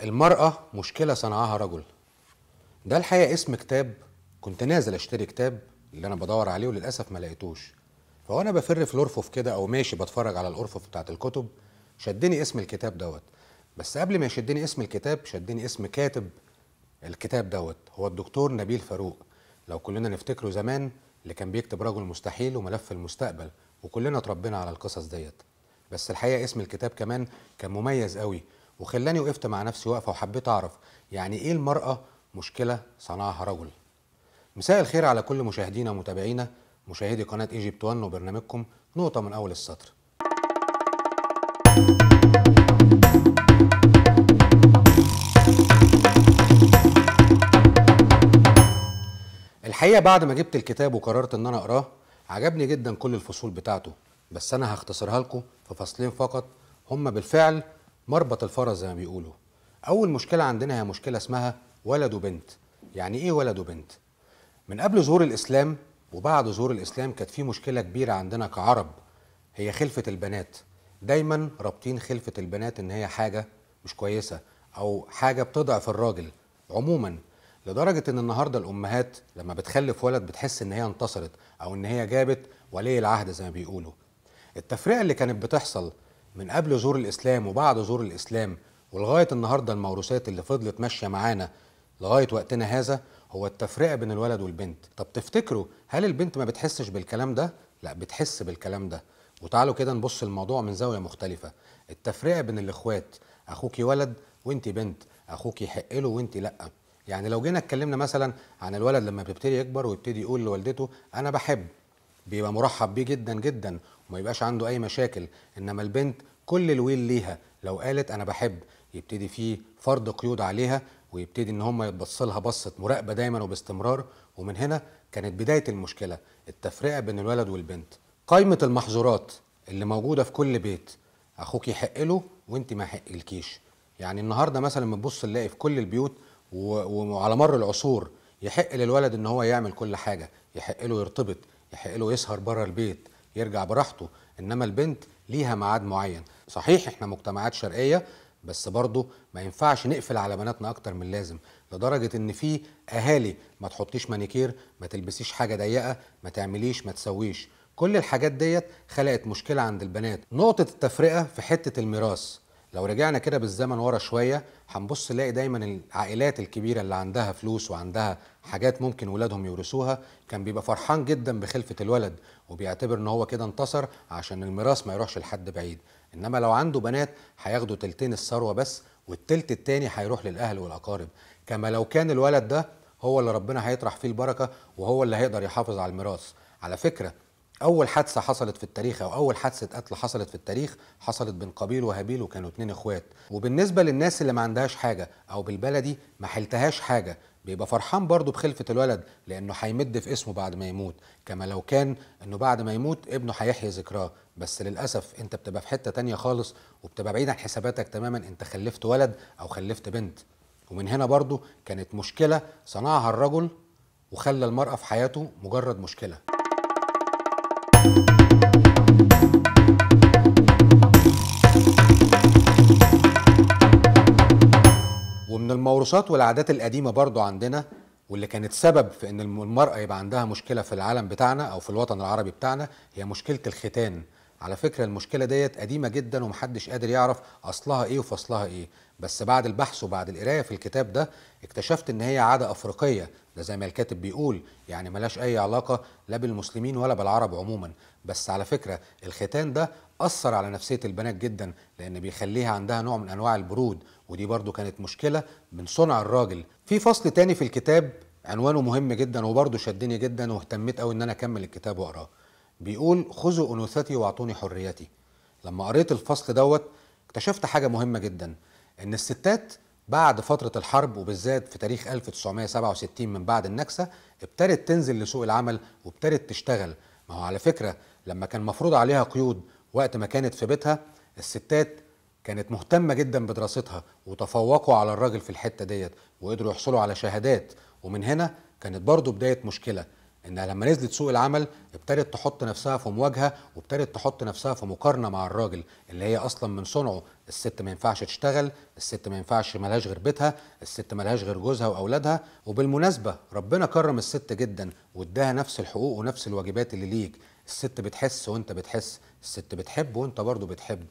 المرأة مشكلة صنعها رجل ده الحقيقة اسم كتاب كنت نازل اشتري كتاب اللي انا بدور عليه وللاسف ما لقيتوش فوانا بفر في الارفف كده او ماشي بتفرج على الارفف بتاعت الكتب شدني اسم الكتاب دوت بس قبل ما يشدني اسم الكتاب شدني اسم كاتب الكتاب دوت هو الدكتور نبيل فاروق لو كلنا نفتكره زمان اللي كان بيكتب رجل مستحيل وملف المستقبل وكلنا اتربينا على القصص ديت بس الحقيقه اسم الكتاب كمان كان مميز قوي وخلاني وقفت مع نفسي واقفه وحبيت اعرف يعني ايه المراه مشكله صنعها رجل مساء الخير على كل مشاهدينا ومتابعينا مشاهدي قناه ايجيبت 1 وبرنامجكم نقطه من اول السطر الحقيقه بعد ما جبت الكتاب وقررت ان انا اقراه عجبني جدا كل الفصول بتاعته بس انا هختصرها لكم في فصلين فقط هما بالفعل مربط الفرس زي ما بيقولوا اول مشكله عندنا هي مشكله اسمها ولد وبنت يعني ايه ولد وبنت من قبل ظهور الاسلام وبعد ظهور الاسلام كانت في مشكله كبيره عندنا كعرب هي خلفه البنات دايما رابطين خلفه البنات ان هي حاجه مش كويسه او حاجه بتضعف الراجل عموما لدرجه ان النهارده الامهات لما بتخلف ولد بتحس ان هي انتصرت او ان هي جابت ولي العهد زي ما بيقولوا التفرقه اللي كانت بتحصل من قبل ظهور الاسلام وبعد ظهور الاسلام ولغايه النهارده الموروثات اللي فضلت ماشيه معانا لغايه وقتنا هذا هو التفرقه بين الولد والبنت طب تفتكروا هل البنت ما بتحسش بالكلام ده لا بتحس بالكلام ده وتعالوا كده نبص الموضوع من زاويه مختلفه التفرقه بين الاخوات اخوكي ولد وانتي بنت اخوكي يحق له وانتي لا يعني لو جينا اتكلمنا مثلا عن الولد لما بيبتدي يكبر ويبتدي يقول لوالدته انا بحب بيبقى مرحب بيه جدا جدا وما يبقاش عنده اي مشاكل انما البنت كل الويل ليها لو قالت انا بحب يبتدي فيه فرض قيود عليها ويبتدي ان هم يتبص لها بصه مراقبه دايما وباستمرار ومن هنا كانت بدايه المشكله التفرقه بين الولد والبنت قائمه المحظورات اللي موجوده في كل بيت اخوك يحق له وانت ما يحقلكيش يعني النهارده مثلا بنبص نلاقي في كل البيوت وعلى مر العصور يحق للولد ان هو يعمل كل حاجه يحق له يرتبط يحق له يسهر بره البيت يرجع براحته انما البنت ليها ميعاد معين صحيح احنا مجتمعات شرقيه بس برضه ما ينفعش نقفل على بناتنا اكتر من لازم لدرجه ان في اهالي ما تحطيش مانيكير ما تلبسيش حاجه ضيقه ما تعمليش ما تسويش كل الحاجات ديت خلقت مشكله عند البنات نقطه التفرقه في حته الميراث لو رجعنا كده بالزمن ورا شويه هنبص نلاقي دايما العائلات الكبيره اللي عندها فلوس وعندها حاجات ممكن ولادهم يورثوها كان بيبقى فرحان جدا بخلفه الولد وبيعتبر ان هو كده انتصر عشان الميراث ما يروحش لحد بعيد انما لو عنده بنات هياخدوا تلتين الثروه بس والتلت التاني هيروح للاهل والاقارب كما لو كان الولد ده هو اللي ربنا هيطرح فيه البركه وهو اللي هيقدر يحافظ على الميراث على فكره اول حادثه حصلت في التاريخ او اول حادثه قتل حصلت في التاريخ حصلت بين قابيل وهابيل وكانوا اتنين اخوات وبالنسبه للناس اللي ما عندهاش حاجه او بالبلدي ما حلتهاش حاجه بيبقى فرحان برضه بخلفة الولد لأنه هيمد في اسمه بعد ما يموت كما لو كان أنه بعد ما يموت ابنه هيحيي ذكراه بس للأسف أنت بتبقى في حتة تانية خالص وبتبقى بعيد عن حساباتك تماما أنت خلفت ولد أو خلفت بنت ومن هنا برضه كانت مشكلة صنعها الرجل وخلى المرأة في حياته مجرد مشكلة ومن الموروثات والعادات القديمة برضو عندنا واللي كانت سبب في ان المرأة يبقى عندها مشكلة في العالم بتاعنا او في الوطن العربي بتاعنا هي مشكلة الختان على فكرة المشكلة ديت قديمة جدا ومحدش قادر يعرف أصلها إيه وفصلها إيه بس بعد البحث وبعد القراية في الكتاب ده اكتشفت إن هي عادة أفريقية ده زي ما الكاتب بيقول يعني ملاش أي علاقة لا بالمسلمين ولا بالعرب عموما بس على فكرة الختان ده أثر على نفسية البنات جدا لأن بيخليها عندها نوع من أنواع البرود ودي برضو كانت مشكلة من صنع الراجل في فصل تاني في الكتاب عنوانه مهم جدا وبرضه شدني جدا واهتميت قوي ان انا اكمل الكتاب واقراه بيقول خذوا انوثتي واعطوني حريتي لما قريت الفصل دوت اكتشفت حاجه مهمه جدا ان الستات بعد فتره الحرب وبالذات في تاريخ 1967 من بعد النكسه ابتدت تنزل لسوق العمل وابتدت تشتغل ما هو على فكره لما كان مفروض عليها قيود وقت ما كانت في بيتها الستات كانت مهتمه جدا بدراستها وتفوقوا على الراجل في الحته ديت وقدروا يحصلوا على شهادات ومن هنا كانت برضو بدايه مشكله انها لما نزلت سوق العمل ابتدت تحط نفسها في مواجهه وابتدت تحط نفسها في مقارنه مع الراجل اللي هي اصلا من صنعه الست ما ينفعش تشتغل الست ما ينفعش ملهاش غير بيتها الست ملهاش غير جوزها واولادها وبالمناسبه ربنا كرم الست جدا واداها نفس الحقوق ونفس الواجبات اللي ليك الست بتحس وانت بتحس الست بتحب وانت برضه بتحب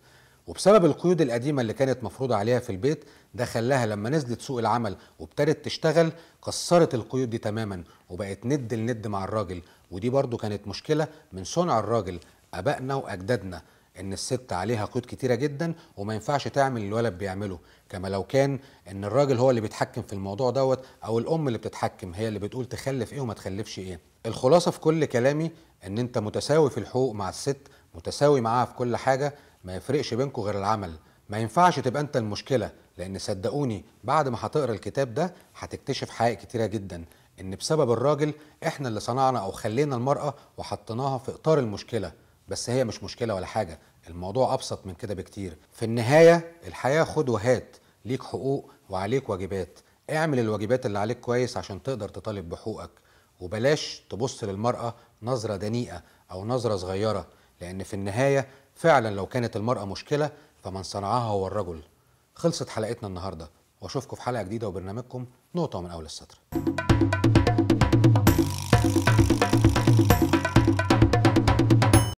وبسبب القيود القديمة اللي كانت مفروضة عليها في البيت ده خلاها لما نزلت سوق العمل وابتدت تشتغل كسرت القيود دي تماما وبقت ند لند مع الراجل ودي برضو كانت مشكلة من صنع الراجل أبائنا وأجدادنا ان الست عليها قيود كتيره جدا وما ينفعش تعمل الولد بيعمله كما لو كان ان الراجل هو اللي بيتحكم في الموضوع دوت او الام اللي بتتحكم هي اللي بتقول تخلف ايه وما تخلفش ايه الخلاصه في كل كلامي ان انت متساوي في الحقوق مع الست متساوي معاها في كل حاجه ما يفرقش بينكم غير العمل ما ينفعش تبقى انت المشكله لان صدقوني بعد ما هتقرا الكتاب ده هتكتشف حقائق كتيره جدا ان بسبب الراجل احنا اللي صنعنا او خلينا المراه وحطيناها في اطار المشكله بس هي مش مشكله ولا حاجه الموضوع ابسط من كده بكتير في النهايه الحياه خد وهات ليك حقوق وعليك واجبات اعمل الواجبات اللي عليك كويس عشان تقدر تطالب بحقوقك وبلاش تبص للمراه نظره دنيئه او نظره صغيره لان في النهايه فعلا لو كانت المرأة مشكلة فمن صنعها هو الرجل خلصت حلقتنا النهاردة واشوفكم في حلقة جديدة وبرنامجكم نقطة من أول السطر